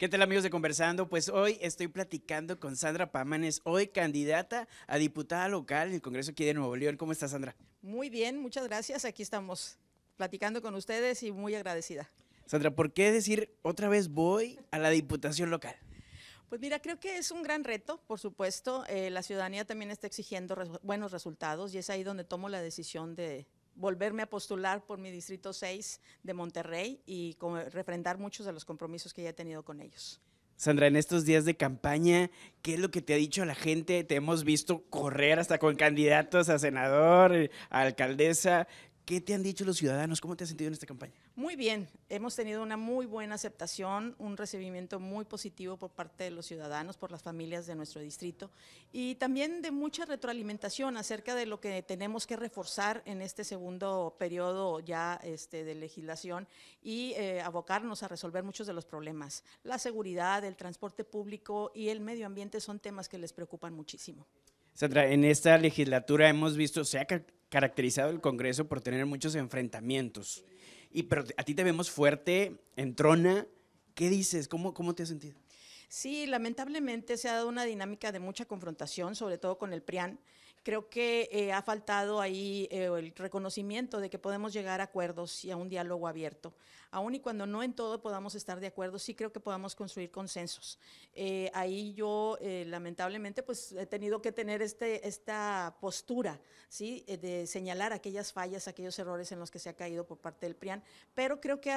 ¿Qué tal amigos de Conversando? Pues hoy estoy platicando con Sandra Pamanes, hoy candidata a diputada local en el Congreso aquí de Nuevo León. ¿Cómo estás, Sandra? Muy bien, muchas gracias. Aquí estamos platicando con ustedes y muy agradecida. Sandra, ¿por qué decir otra vez voy a la Diputación local? Pues mira, creo que es un gran reto, por supuesto. Eh, la ciudadanía también está exigiendo buenos resultados y es ahí donde tomo la decisión de, volverme a postular por mi distrito 6 de Monterrey y refrendar muchos de los compromisos que ya he tenido con ellos. Sandra, en estos días de campaña, ¿qué es lo que te ha dicho la gente? Te hemos visto correr hasta con candidatos a senador, eh, a alcaldesa. ¿Qué te han dicho los ciudadanos? ¿Cómo te has sentido en esta campaña? Muy bien, hemos tenido una muy buena aceptación, un recibimiento muy positivo por parte de los ciudadanos, por las familias de nuestro distrito y también de mucha retroalimentación acerca de lo que tenemos que reforzar en este segundo periodo ya este, de legislación y eh, abocarnos a resolver muchos de los problemas. La seguridad, el transporte público y el medio ambiente son temas que les preocupan muchísimo. Sandra, en esta legislatura hemos visto, se ha caracterizado el Congreso por tener muchos enfrentamientos. Y, pero a ti te vemos fuerte, trona, ¿Qué dices? ¿Cómo, cómo te has sentido? Sí, lamentablemente se ha dado una dinámica de mucha confrontación, sobre todo con el PRIAN creo que eh, ha faltado ahí eh, el reconocimiento de que podemos llegar a acuerdos y a un diálogo abierto. Aún y cuando no en todo podamos estar de acuerdo, sí creo que podamos construir consensos. Eh, ahí yo, lamentablemente, pues he tenido que tener este, esta postura, ¿sí? de señalar aquellas fallas, aquellos errores en los que se ha caído por parte del PRIAN, pero creo que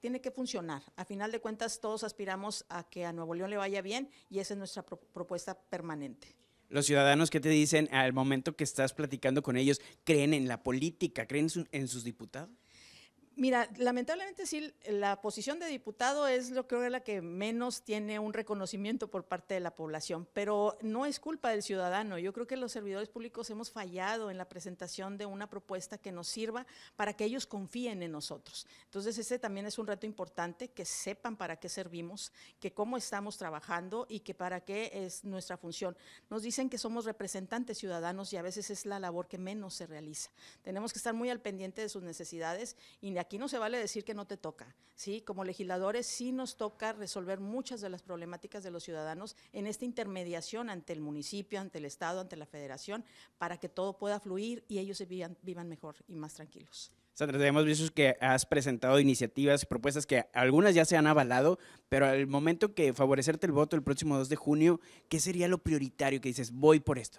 tiene que funcionar. A final de cuentas, todos aspiramos a que a Nuevo León le vaya bien y esa es nuestra propuesta permanente los ciudadanos que te dicen al momento que estás platicando con ellos, creen en la política, creen en sus diputados? Mira, lamentablemente sí, la posición de diputado es lo creo que la que menos tiene un reconocimiento por parte de la población, pero no es culpa del ciudadano. Yo creo que los servidores públicos hemos fallado en la presentación de una propuesta que nos sirva para que ellos confíen en nosotros. Entonces, ese también es un reto importante, que sepan para qué servimos, que cómo estamos trabajando y que para qué es nuestra función. Nos dicen que somos representantes ciudadanos y a veces es la labor que menos se realiza. Tenemos que estar muy al pendiente de sus necesidades y de aquí no se vale decir que no te toca, ¿sí? Como legisladores sí nos toca resolver muchas de las problemáticas de los ciudadanos en esta intermediación ante el municipio, ante el Estado, ante la Federación, para que todo pueda fluir y ellos vivan, mejor y más tranquilos. Sandra, hemos visto que has presentado iniciativas, propuestas que algunas ya se han avalado, pero al momento que favorecerte el voto el próximo 2 de junio, ¿qué sería lo prioritario que dices, voy por esto?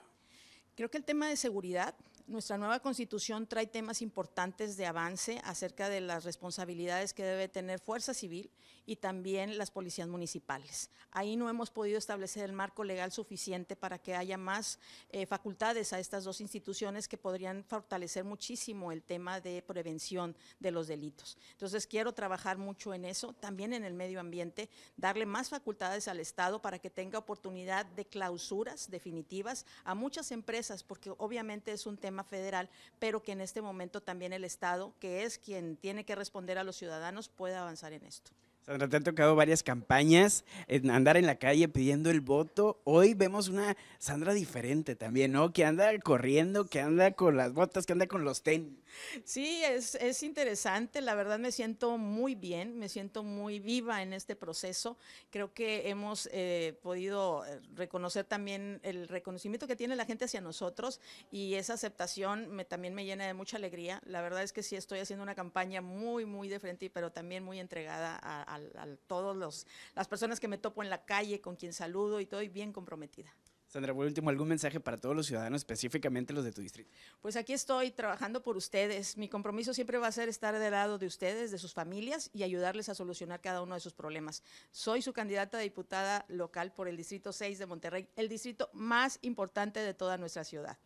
Creo que el tema de seguridad nuestra nueva constitución trae temas importantes de avance acerca de las responsabilidades que debe tener Fuerza Civil y también las policías municipales. Ahí no hemos podido establecer el marco legal suficiente para que haya más eh, facultades a estas dos instituciones que podrían fortalecer muchísimo el tema de prevención de los delitos. Entonces quiero trabajar mucho en eso, también en el medio ambiente, darle más facultades al Estado para que tenga oportunidad de clausuras definitivas a muchas empresas, porque obviamente es un tema federal, pero que en este momento también el Estado, que es quien tiene que responder a los ciudadanos, pueda avanzar en esto. Sandra, te han tocado varias campañas, en andar en la calle pidiendo el voto. Hoy vemos una Sandra diferente también, ¿no? Que anda corriendo, que anda con las botas, que anda con los tenis. Sí, es, interesante, la verdad me siento muy bien, me siento muy viva en este proceso. Creo que hemos eh, podido eh, reconocer también el reconocimiento que tiene la gente hacia nosotros y esa aceptación también me llena de mucha alegría. La verdad es que sí estoy haciendo una campaña muy, muy de frente, pero también muy entregada a, a, todas las personas que me topo en la calle, con quien saludo y estoy bien comprometida. Sandra, por último, ¿algún mensaje para todos los ciudadanos, específicamente los de tu distrito? Pues aquí estoy trabajando por ustedes. Mi compromiso siempre va a ser estar del lado de ustedes, de sus familias y ayudarles a solucionar cada uno de sus problemas. Soy su candidata a diputada local por el Distrito 6 de Monterrey, el distrito más importante de toda nuestra ciudad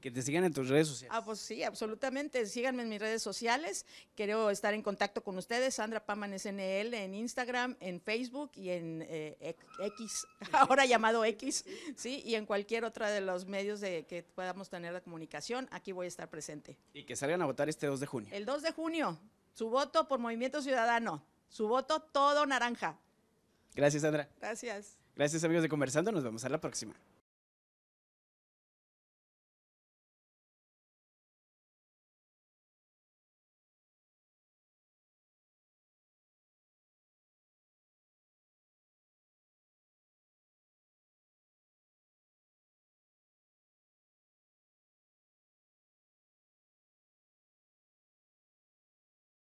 que te sigan en tus redes sociales. Ah, pues sí, absolutamente. Síganme en mis redes sociales. Quiero estar en contacto con ustedes. Sandra Paman SNL en Instagram, en Facebook y en eh, X, ahora llamado X, ¿sí? Y en cualquier otra de los medios de que podamos tener la comunicación, aquí voy a estar presente. Y que salgan a votar este 2 de junio. El 2 de junio, su voto por Movimiento Ciudadano, su voto todo naranja. Gracias, Sandra. Gracias. Gracias, amigos de Conversando. Nos vemos a la próxima.